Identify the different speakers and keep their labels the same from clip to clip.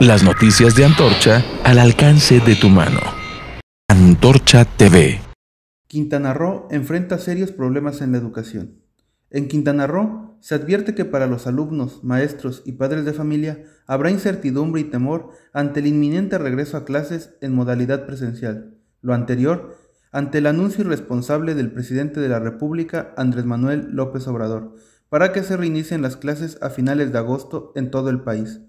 Speaker 1: Las noticias de Antorcha al alcance de tu mano. Antorcha TV. Quintana Roo enfrenta serios problemas en la educación. En Quintana Roo se advierte que para los alumnos, maestros y padres de familia habrá incertidumbre y temor ante el inminente regreso a clases en modalidad presencial. Lo anterior ante el anuncio irresponsable del presidente de la República, Andrés Manuel López Obrador, para que se reinicien las clases a finales de agosto en todo el país.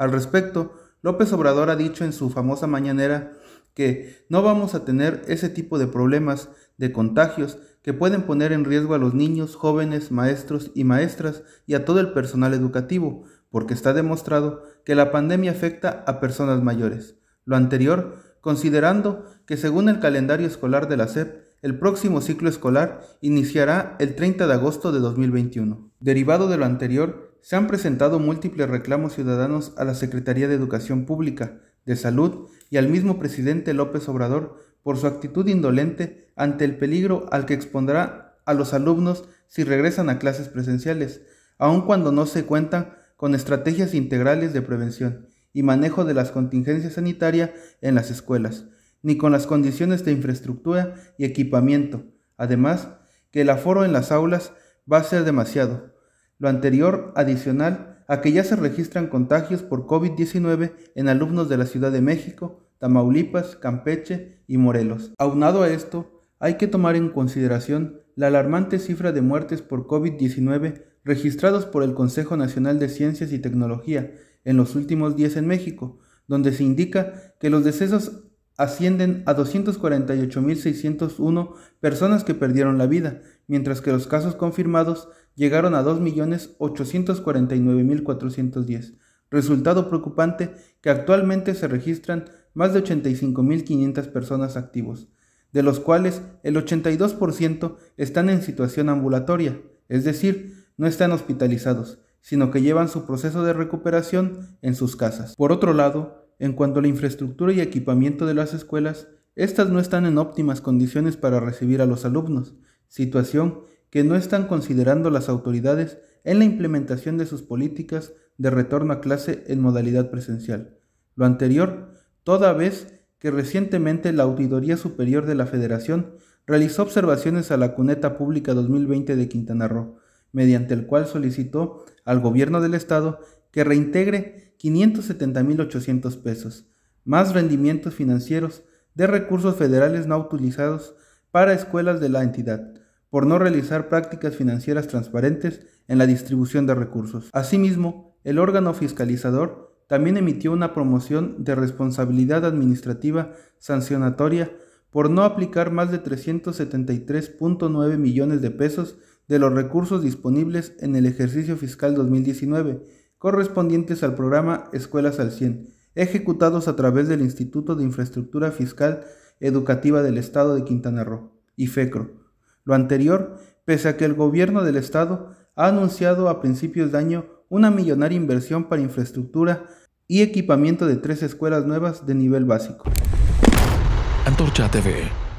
Speaker 1: Al respecto, López Obrador ha dicho en su famosa mañanera que no vamos a tener ese tipo de problemas de contagios que pueden poner en riesgo a los niños, jóvenes, maestros y maestras y a todo el personal educativo, porque está demostrado que la pandemia afecta a personas mayores. Lo anterior, considerando que según el calendario escolar de la SEP, el próximo ciclo escolar iniciará el 30 de agosto de 2021. Derivado de lo anterior, se han presentado múltiples reclamos ciudadanos a la Secretaría de Educación Pública, de Salud y al mismo presidente López Obrador por su actitud indolente ante el peligro al que expondrá a los alumnos si regresan a clases presenciales, aun cuando no se cuentan con estrategias integrales de prevención y manejo de las contingencias sanitarias en las escuelas ni con las condiciones de infraestructura y equipamiento. Además, que el aforo en las aulas va a ser demasiado. Lo anterior adicional a que ya se registran contagios por COVID-19 en alumnos de la Ciudad de México, Tamaulipas, Campeche y Morelos. Aunado a esto, hay que tomar en consideración la alarmante cifra de muertes por COVID-19 registrados por el Consejo Nacional de Ciencias y Tecnología en los últimos días en México, donde se indica que los decesos ascienden a 248.601 personas que perdieron la vida, mientras que los casos confirmados llegaron a 2.849.410, resultado preocupante que actualmente se registran más de 85.500 personas activos, de los cuales el 82% están en situación ambulatoria, es decir, no están hospitalizados, sino que llevan su proceso de recuperación en sus casas. Por otro lado, en cuanto a la infraestructura y equipamiento de las escuelas, estas no están en óptimas condiciones para recibir a los alumnos, situación que no están considerando las autoridades en la implementación de sus políticas de retorno a clase en modalidad presencial. Lo anterior, toda vez que recientemente la Auditoría Superior de la Federación realizó observaciones a la Cuneta Pública 2020 de Quintana Roo, mediante el cual solicitó al gobierno del estado que reintegre 570.800 pesos, más rendimientos financieros de recursos federales no utilizados para escuelas de la entidad, por no realizar prácticas financieras transparentes en la distribución de recursos. Asimismo, el órgano fiscalizador también emitió una promoción de responsabilidad administrativa sancionatoria por no aplicar más de 373.9 millones de pesos de los recursos disponibles en el ejercicio fiscal 2019 correspondientes al programa Escuelas al 100, ejecutados a través del Instituto de Infraestructura Fiscal Educativa del Estado de Quintana Roo, IFECRO. Lo anterior, pese a que el gobierno del Estado ha anunciado a principios de año una millonaria inversión para infraestructura y equipamiento de tres escuelas nuevas de nivel básico. Antorcha TV.